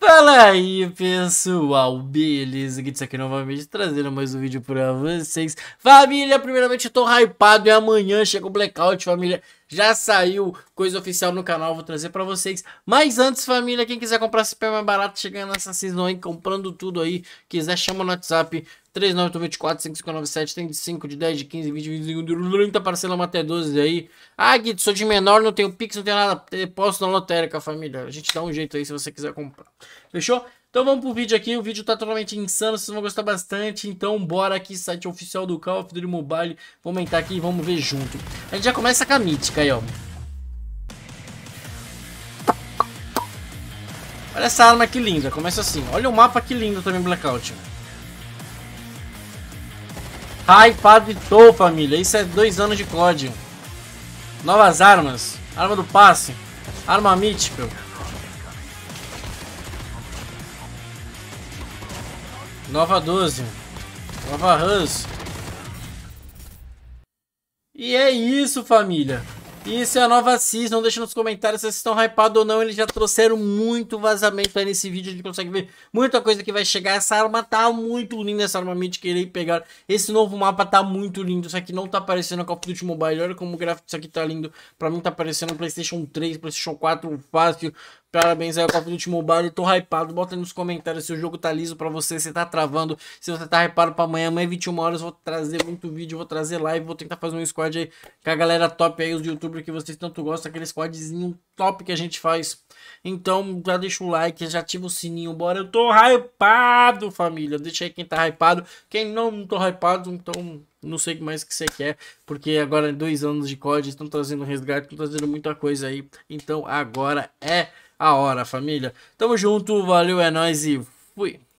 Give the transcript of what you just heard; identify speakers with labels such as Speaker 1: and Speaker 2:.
Speaker 1: Fala aí pessoal, beleza? Gitz aqui é novamente trazendo mais um vídeo pra vocês Família, primeiramente eu tô hypado e é amanhã chega o Blackout, família já saiu coisa oficial no canal, vou trazer para vocês. Mas antes, família, quem quiser comprar super mais barato, chegando nessa season aí, comprando tudo aí, quiser, chama no WhatsApp 39224-5597, tem de 5, de 10, de 15, 20, 25, 30 parcela até 12 aí. Ah, Guido, sou de menor, não tenho Pix, não tenho nada, posso na lotérica, família. A gente dá um jeito aí se você quiser comprar. Fechou? Então vamos pro vídeo aqui, o vídeo tá totalmente insano, vocês vão gostar bastante, então bora aqui, site oficial do Call of Duty Mobile, vamos entrar aqui e vamos ver junto. A gente já começa com a mítica aí, ó. Olha essa arma que linda, começa assim. Olha o mapa que lindo também, Blackout. Hypado e família, isso é dois anos de código. Novas armas, arma do passe, arma mítica. Nova 12. Nova Hans. E é isso, família. Isso é a nova CIS. Não deixa nos comentários se vocês estão hypados ou não. Eles já trouxeram muito vazamento aí nesse vídeo. A gente consegue ver muita coisa que vai chegar. Essa arma tá muito linda. Essa arma mid querer pegar. Esse novo mapa tá muito lindo. Isso aqui não tá parecendo a Call of Duty Mobile. Olha como o gráfico disso aqui tá lindo. Pra mim tá parecendo no Playstation 3, Playstation 4 fácil. Parabéns aí, Copa do Último Baile. Tô hypado. Bota aí nos comentários se o jogo tá liso pra você, se tá travando, se você tá hypado pra amanhã. Amanhã, 21 horas, vou trazer muito vídeo, vou trazer live, vou tentar fazer um squad aí com a galera top aí, os youtubers que vocês tanto gostam, aquele squadzinho top que a gente faz. Então, já deixa o like, já ativa o sininho, bora. Eu tô hypado, família. Deixa aí quem tá hypado. Quem não, não tô hypado, então não sei mais o que você quer, porque agora é dois anos de COD, estão trazendo resgate, estão trazendo muita coisa aí. Então, agora é a hora, família. Tamo junto, valeu, é nóis e fui.